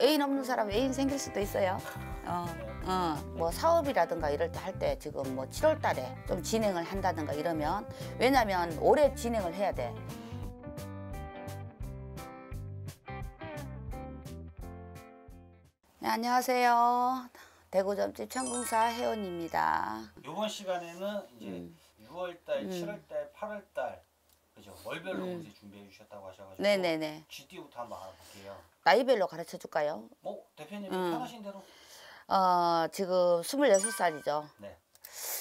애인 없는 사람 애인 생길 수도 있어요. 어, 어, 뭐 사업이라든가 이럴 때 할 때 지금 뭐 7월 달에 좀 진행을 한다든가 이러면 왜냐면 올해 진행을 해야 돼. 네, 안녕하세요. 대구점집 청궁사 회원입니다. 이번 시간에는 이제 음. 6월달, 음. 7월달, 8월달 아죠 월별로 음. 이제 준비해 주셨다고 하셔가지고 네네네. GT부터 한번 알아볼게요. 나이별로 가르쳐 줄까요? 뭐 대표님 음. 편하신 대로. 어 지금 스물여섯 살이죠 네.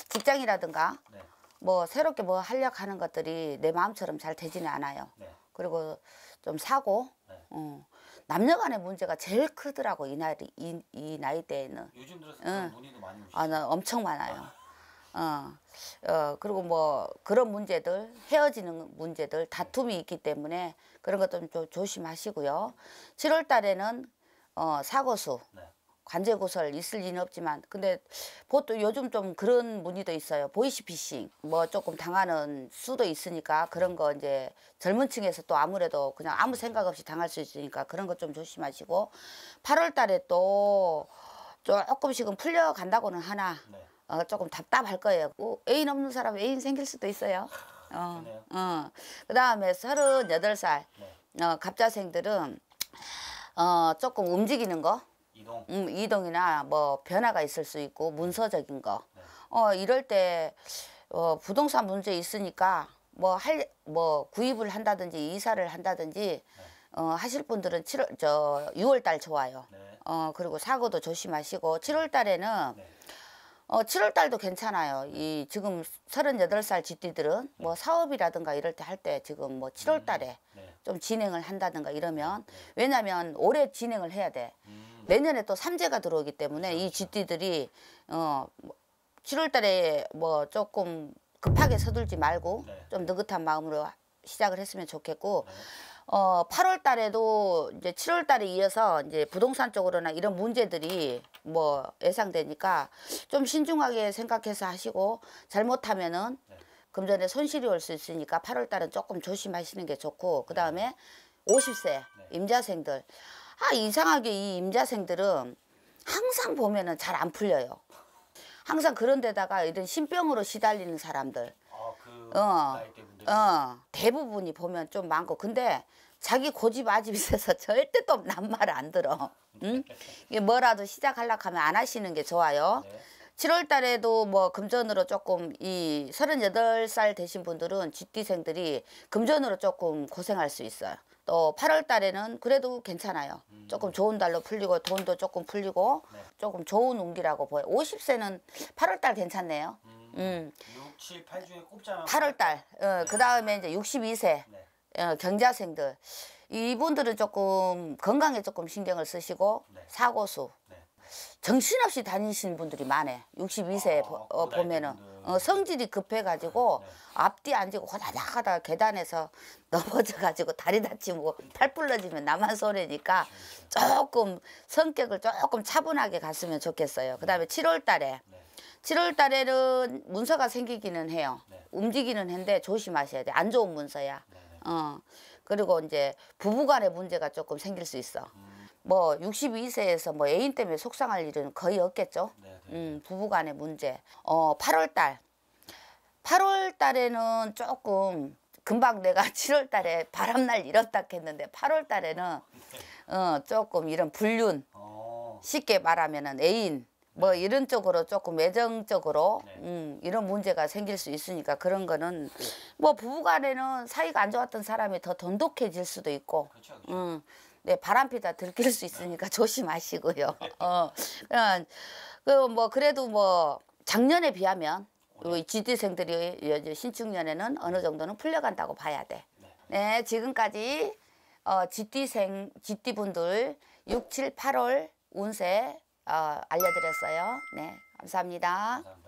직장이라든가 네. 뭐 새롭게 뭐 하려고 하는 것들이 내 마음처럼 잘 되지는 않아요. 네. 그리고 좀 사고 네. 어. 남녀 간의 문제가 제일 크더라고 이 나이 이, 이 나이 대에는 요즘 들어서 응. 문의도 많이 오시죠? 아 엄청 많아요. 아. 어, 어, 그리고 뭐 그런 문제들, 헤어지는 문제들, 다툼이 있기 때문에 그런 것좀 좀 조심하시고요. 7월 달에는 어, 사고수, 네. 관제구설 있을 리는 없지만 근데 보통 요즘 좀 그런 문의도 있어요. 보이시피싱 뭐 조금 당하는 수도 있으니까 그런 거 이제 젊은 층에서 또 아무래도 그냥 아무 그렇죠. 생각 없이 당할 수 있으니까 그런 것 좀 조심하시고 8월 달에 또 조금씩은 풀려간다고는 하나 네. 어, 조금 답답할 거예요. 오, 어, 애인 없는 사람 애인 생길 수도 있어요. 어, 어. 그 다음에 서른여덟 살 네. 어, 갑자생들은 어, 조금 움직이는 거 이동. 음, 이동이나 뭐 변화가 있을 수 있고 문서적인 거 네. 어, 이럴 때 어, 부동산 문제 있으니까 뭐할뭐 뭐 구입을 한다든지 이사를 한다든지 네. 어, 하실 분들은 7월 저 6월 달 좋아요. 네. 어, 그리고 사고도 조심하시고 7월 달에는 네. 어, 7월 달도 괜찮아요. 이 지금 38살 지띠들은뭐 사업이라든가 이럴 때 할때 때 지금 뭐 7월 음, 달에 음. 네. 좀 진행을 한다든가 이러면 네. 왜냐면 올해 진행을 해야 돼. 음. 네. 내년에 또 삼재가 들어오기 때문에 이지띠들이어 그렇죠. 7월 뭐 달에 뭐 조금 급하게 서둘지 말고 네. 좀 느긋한 마음으로 시작을 했으면 좋겠고 어, 8월 달에도 이제 7월 달에 이어서 이제 부동산 쪽으로나 이런 문제들이 뭐 예상되니까 좀 신중하게 생각해서 하시고 잘못하면은 네. 금전에 손실이 올 수 있으니까 8월 달은 조금 조심하시는 게 좋고 그다음에 네. 50세 임자생들 아 이상하게 이 임자생들은 항상 보면은 잘 안 풀려요. 항상 그런 데다가 이런 신병으로 시달리는 사람들. 아, 그 어. 어, 대부분이 보면 좀 많고 근데 자기 고집 아집 있어서 절대 또 남말안 들어. 응? 이게 뭐라도 시작하려 하면 안 하시는 게 좋아요. 네. 7월 달에도 뭐 금전으로 조금 이 38살 되신 분들은 쥐띠생들이 금전으로 조금 고생할 수 있어요. 또 8월 달에는 그래도 괜찮아요. 음. 조금 좋은 달로 풀리고 돈도 조금 풀리고 네. 조금 좋은 운기라고 보여요. 50세는 8월 달 괜찮네요. 음. 음. 6, 7, 8 중에 꼽자면 8월 달. 어, 네. 그다음에 이제 62세. 네. 어, 경자생들. 이분들은 조금 건강에 조금 신경을 쓰시고 네. 사고수. 네. 정신없이 다니시는 분들이 많아요. 62세 아, 보, 어, 보면은 어, 성질이 급해가지고 네. 앞뒤 앉고 호다닥하다 계단에서 넘어져가지고 다리 다치고 팔 부러지면 나만 소리니까 그렇죠, 그렇죠. 조금 성격을 조금 차분하게 갔으면 좋겠어요. 그다음에 7월달에 네. 7월 달에는 문서가 생기기는 해요. 네. 움직이는 했인데 조심하셔야 돼. 안 좋은 문서야. 네. 어. 그리고 이제 부부간의 문제가 조금 생길 수 있어. 음. 뭐 62세에서 뭐 애인 때문에 속상할 일은 거의 없겠죠. 네, 네. 음, 부부간의 문제. 어, 8월 달. 8월 달에는 조금 금방 내가 7월 달에 바람날 잃었다 했는데 8월 달에는 어, 조금 이런 불륜. 어. 쉽게 말하면은 애인 뭐 이런 쪽으로 조금 외정적으로 네. 음, 이런 문제가 생길 수 있으니까 그런 거는 예. 뭐 부부간에는 사이가 안 좋았던 사람이 더 돈독해질 수도 있고 그렇죠, 그렇죠. 음, 네, 바람피다 들킬 수 있으니까 네. 조심하시고요. 네. 어, 그뭐 그러니까 그 그래도 뭐 작년에 비하면 이 어, GD생들이 그 네. 신축년에는 어느 정도는 풀려간다고 봐야 돼. 네, 네 지금까지 어, GD생, GD분들 6, 7, 8월 운세 어, 알려드렸어요. 네, 감사합니다. 감사합니다.